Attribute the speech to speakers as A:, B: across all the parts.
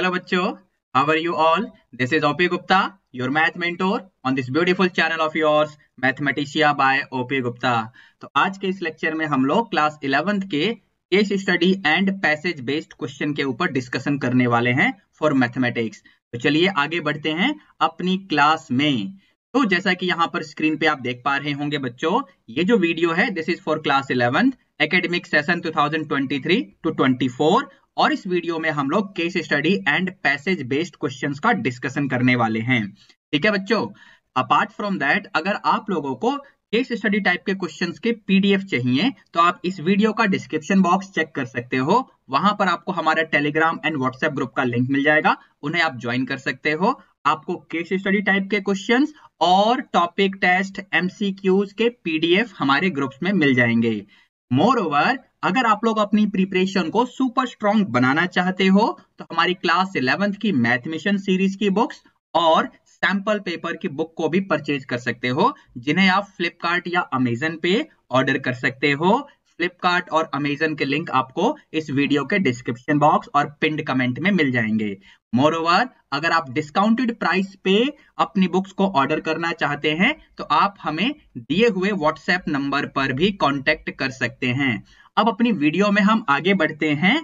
A: Hello बच्चों how are you all this is OP Gupta your math mentor on this beautiful channel of yours Mathematicia by OP Gupta तो आज के इस lecture में हम लोग क्लास 11th के case study and passage based question के ऊपर डिस्कशन करने वाले हैं फॉर मैथमेटिक्स तो चलिए आगे बढ़ते हैं अपनी क्लास में तो जैसा कि यहाँ पर स्क्रीन पे आप देख पा रहे होंगे बच्चों ये जो वीडियो है this is for class eleventh academic session 2023 to 24 और इस वीडियो में हम लोग case study and passage based questions का डिस्कशन करने वाले हैं ठीक है बच्चों अपार्ट फ्रॉम दैट अगर आप लोगों को केस स्टडी टाइप के क्वेश्चंस के पीडीएफ चाहिए तो आप इस वीडियो का डिस्क्रिप्शन बॉक्स चेक कर सकते हो वहां पर आपको हमारा टेलीग्राम एंड व्हाट्सएप ग्रुप का लिंक मिल जाएगा उन्हें आप ज्वाइन कर सकते हो आपको केस स्टडी टाइप के क्वेश्चन और टॉपिक टेस्ट एमसीक्यूज के पीडीएफ हमारे ग्रुप्स में मिल जाएंगे मोर ओवर अगर आप लोग अपनी प्रिपरेशन को सुपर स्ट्रॉन्ग बनाना चाहते हो तो हमारी क्लास इलेवेंथ की मैथमिशन सीरीज की बुक्स और सैंपल पेपर की बुक को भी परचेज कर सकते हो जिन्हें आप फ्लिपकार्ट या अमेजन पे ऑर्डर कर सकते हो फ्लिपकार्ट और अमेजन के लिंक आपको इस वीडियो के डिस्क्रिप्शन बॉक्स और पिंड कमेंट में मिल जाएंगे मोर ओवर अगर आप डिस्काउंटेड प्राइस पे अपनी बुक्स को ऑर्डर करना चाहते हैं तो आप हमें दिए हुए व्हाट्सएप नंबर पर भी कॉन्टेक्ट कर सकते हैं अब अपनी वीडियो में हम आगे बढ़ते हैं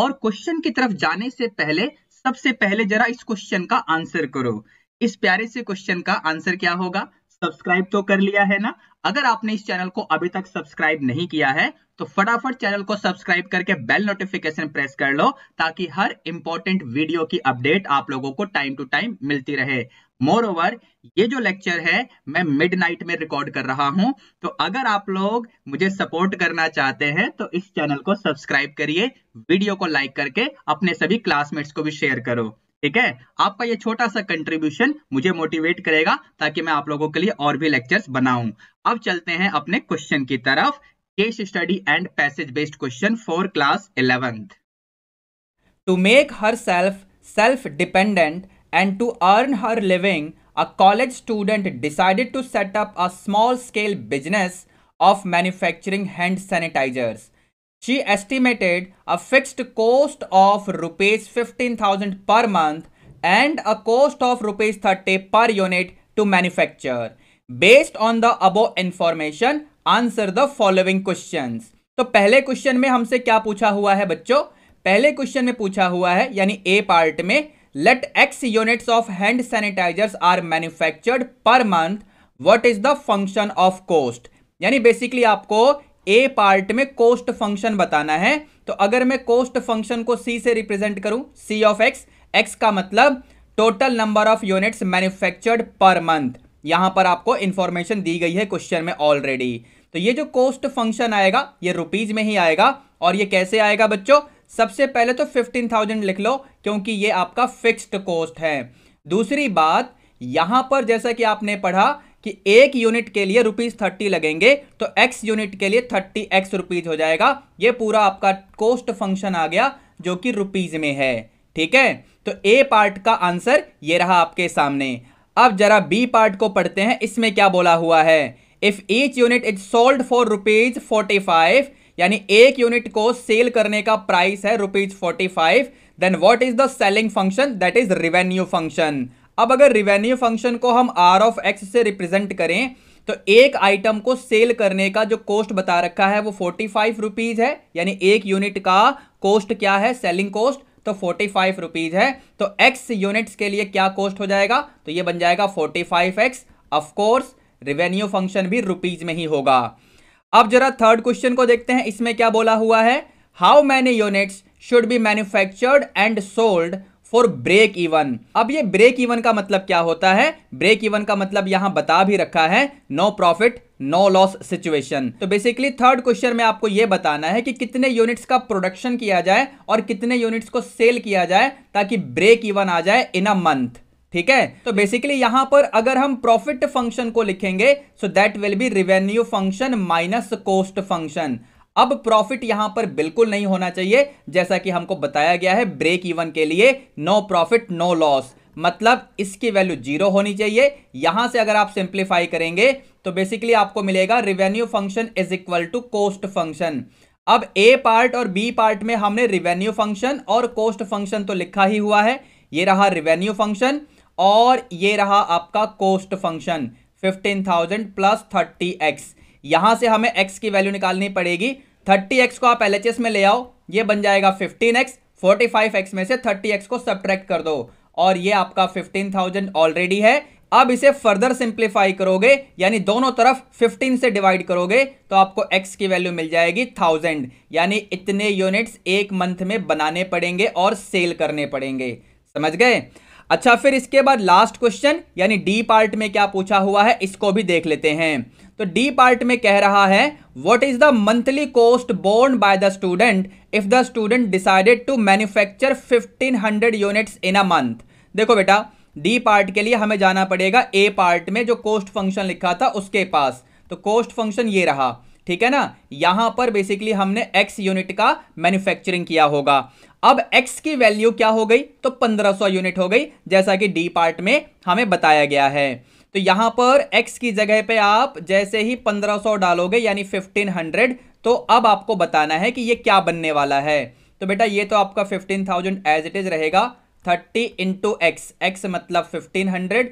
A: और क्वेश्चन की तरफ जाने से पहले सबसे पहले जरा इस क्वेश्चन का आंसर करो इस प्यारे से क्वेश्चन का आंसर क्या होगा सब्सक्राइब तो कर लिया है ना अगर आपने इस चैनल को अभी तक सब्सक्राइब नहीं किया है तो फटाफट चैनल को सब्सक्राइब करके बेल नोटिफिकेशन प्रेस कर लो ताकि हर इंपॉर्टेंट वीडियो की अपडेट आप लोगों को टाइम टू टाइम मिलती रहे मोर ओवर ये जो लेक्चर है मैं मिड नाइट में रिकॉर्ड कर रहा हूं तो अगर आप लोग मुझे सपोर्ट करना चाहते हैं तो इस चैनल को सब्सक्राइब करिए वीडियो को लाइक करके अपने सभी क्लासमेट्स को भी शेयर करो ठीक है आपका ये छोटा सा कंट्रीब्यूशन मुझे मोटिवेट करेगा ताकि मैं आप लोगों के लिए और भी लेक्चर्स बनाऊं अब चलते हैं अपने क्वेश्चन की तरफ case study and passage based question for class eleventh to make herself self dependent and to earn her living a college student decided to set up a small scale business of manufacturing hand sanitizers She estimated a fixed cost of rupees 15,000 per month and a cost of rupees 30 per unit to manufacture. Based on the above information, answer the following questions. तो पहले question में हमसे क्या पूछा हुआ है बच्चों पहले क्वेश्चन में पूछा हुआ है यानी ए पार्ट में let x units of hand sanitizers are manufactured per month what is the function of cost यानी बेसिकली आपको ए पार्ट में कोस्ट फंक्शन बताना है तो अगर मैं कोस्ट फंक्शन को सी से रिप्रेजेंट करूं सी ऑफ एक्स एक्स का मतलब total number of units manufactured per month यहां पर आपको इंफॉर्मेशन दी गई है क्वेश्चन में ऑलरेडी तो ये जो कोस्ट फंक्शन आएगा ये रुपीज में ही आएगा और ये कैसे आएगा बच्चों सबसे पहले तो फिफ्टीन थाउजेंड लिख लो क्योंकि ये आपका फिक्स्ड कोस्ट है दूसरी बात यहां पर जैसा कि आपने पढ़ा कि एक यूनिट के लिए रुपीज़ थर्टी लगेंगे तो एक्स यूनिट के लिए थर्टी एक्स रुपीज़ हो जाएगा ये पूरा आपका कोस्ट फंक्शन आ गया जो कि रुपीज़ में है ठीक है तो ए पार्ट का आंसर ये रहा आपके सामने अब जरा बी पार्ट को पढ़ते हैं इसमें क्या बोला हुआ है if each unit is sold for rupees forty five यानी एक यूनिट को सेल करने का प्राइस है rupees forty five then what is the selling function that is revenue function अब अगर रिवेन्यू फंक्शन को हम आर ऑफ एक्स से रिप्रेजेंट करें तो एक आइटम को सेल करने का जो कॉस्ट बता रखा है वो फोर्टी फाइव रुपीज़ है यानी एक यूनिट का कॉस्ट क्या है सेलिंग कॉस्ट तो फोर्टी फाइव रुपीज़ है तो एक्स यूनिट्स के लिए क्या कॉस्ट हो जाएगा तो ये बन जाएगा forty five x of course revenue function भी रुपीज़ में ही होगा अब जरा थर्ड क्वेश्चन को देखते हैं इसमें क्या बोला हुआ है how many units should be manufactured and sold for break even अब ये ब्रेक इवन का मतलब क्या होता है ब्रेक इवन का मतलब यहां बता भी रखा है no profit no loss situation तो बेसिकली थर्ड क्वेश्चन में आपको यह बताना है कि कितने यूनिट्स का प्रोडक्शन किया जाए और कितने यूनिट्स को सेल किया जाए ताकि ब्रेक इवन आ जाए इन अ मंथ ठीक है तो बेसिकली यहां पर अगर हम प्रॉफिट फंक्शन को लिखेंगे so that will be revenue function minus cost function अब प्रॉफिट यहां पर बिल्कुल नहीं होना चाहिए जैसा कि हमको बताया गया है ब्रेक इवन के लिए नो प्रॉफिट नो लॉस मतलब इसकी वैल्यू जीरो होनी चाहिए यहां से अगर आप सिंप्लीफाई करेंगे तो बेसिकली आपको मिलेगा revenue function is equal to cost function अब ए पार्ट और बी पार्ट में हमने रिवेन्यू फंक्शन और कोस्ट फंक्शन तो लिखा ही हुआ है ये रहा रिवेन्यू फंक्शन और ये रहा आपका कोस्ट फंक्शन 15,000 प्लस एक्स यहां से हमें x की वैल्यू निकालनी पड़ेगी थर्टी एक्स को आप एल में ले आओ ये बन जाएगा fifteen x forty five x में से थर्टी एक्स को सब्ट्रैक्ट कर दो और ये आपका फिफ्टीन थाउजेंड ऑलरेडी है अब इसे फर्दर सिंप्लीफाई करोगे यानी दोनों तरफ 15 से डिवाइड करोगे तो आपको x की वैल्यू मिल जाएगी थाउजेंड यानी इतने यूनिट्स एक मंथ में बनाने पड़ेंगे और सेल करने पड़ेंगे समझ गए अच्छा फिर इसके बाद लास्ट क्वेश्चन यानी डी पार्ट में क्या पूछा हुआ है इसको भी देख लेते हैं तो डी पार्ट में कह रहा है what is the monthly cost borne by the student if the student decided to manufacture 1500 units in a month देखो बेटा डी पार्ट के लिए हमें जाना पड़ेगा ए पार्ट में जो कॉस्ट फंक्शन लिखा था उसके पास तो कॉस्ट फंक्शन ये रहा ठीक है ना यहां पर बेसिकली हमने एक्स यूनिट का मैन्युफैक्चरिंग किया होगा अब x की वैल्यू क्या हो गई तो 1500 यूनिट हो गई जैसा कि डी पार्ट में हमें बताया गया है तो यहां पर x की जगह पे आप जैसे ही 1500 डालोगे यानी 1500 तो अब आपको बताना है कि ये क्या बनने वाला है तो बेटा ये तो आपका 15000 एज इट इज रहेगा 30 इंटू एक्स एक्स मतलब 1500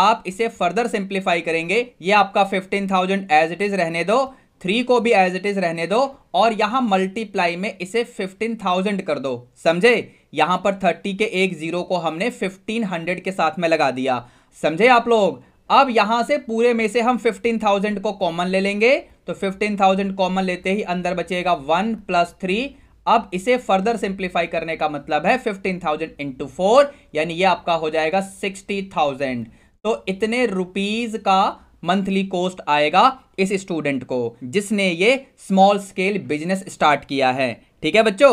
A: आप इसे फर्दर सिंप्लीफाई करेंगे ये आपका 15000 एज इट इज रहने दो थ्री को भी एज इट इज रहने दो और यहां मल्टीप्लाई में इसे फिफ्टीन थाउजेंड कर दो समझे यहां पर थर्टी के एक जीरो को हमने फिफ्टीन हंड्रेड के साथ में लगा दिया समझे आप लोग अब यहां से पूरे में से हम फिफ्टीन थाउजेंड को कॉमन ले लेंगे तो फिफ्टीन थाउजेंड कॉमन लेते ही अंदर बचेगा वन प्लस थ्री अब इसे फर्दर सिंप्लीफाई करने का मतलब है फिफ्टीन थाउजेंड इंटू फोर यानी ये आपका हो जाएगा सिक्सटी थाउजेंड तो इतने रुपीज का मंथली कॉस्ट आएगा इस स्टूडेंट को जिसने ये स्मॉल स्केल बिजनेस स्टार्ट किया है ठीक है बच्चों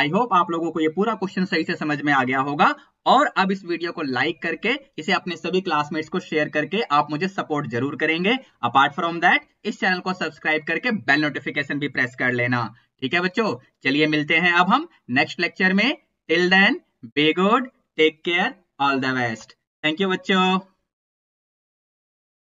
A: आई होप आप लोगों को ये पूरा क्वेश्चन सही से समझ में आ गया होगा और अब इस वीडियो को लाइक करके इसे अपने सभी क्लासमेट्स को शेयर करके आप मुझे सपोर्ट जरूर करेंगे अपार्ट फ्रॉम दैट इस चैनल को सब्सक्राइब करके बेल नोटिफिकेशन भी प्रेस कर लेना ठीक है बच्चों चलिए मिलते हैं अब हम नेक्स्ट लेक्चर में till then bye good take care all the best thank you बच्चों